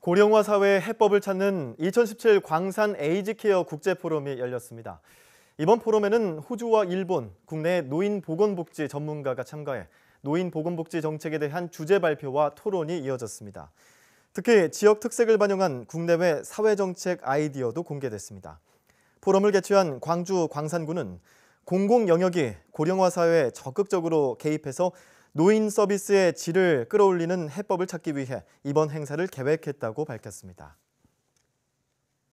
고령화 사회의 해법을 찾는 2017 광산 에이지케어 국제포럼이 열렸습니다. 이번 포럼에는 호주와 일본, 국내 노인 보건복지 전문가가 참가해 노인 보건복지 정책에 대한 주제 발표와 토론이 이어졌습니다. 특히 지역 특색을 반영한 국내외 사회정책 아이디어도 공개됐습니다. 포럼을 개최한 광주 광산구는 공공 영역이 고령화 사회에 적극적으로 개입해서 노인 서비스의 질을 끌어올리는 해법을 찾기 위해 이번 행사를 계획했다고 밝혔습니다.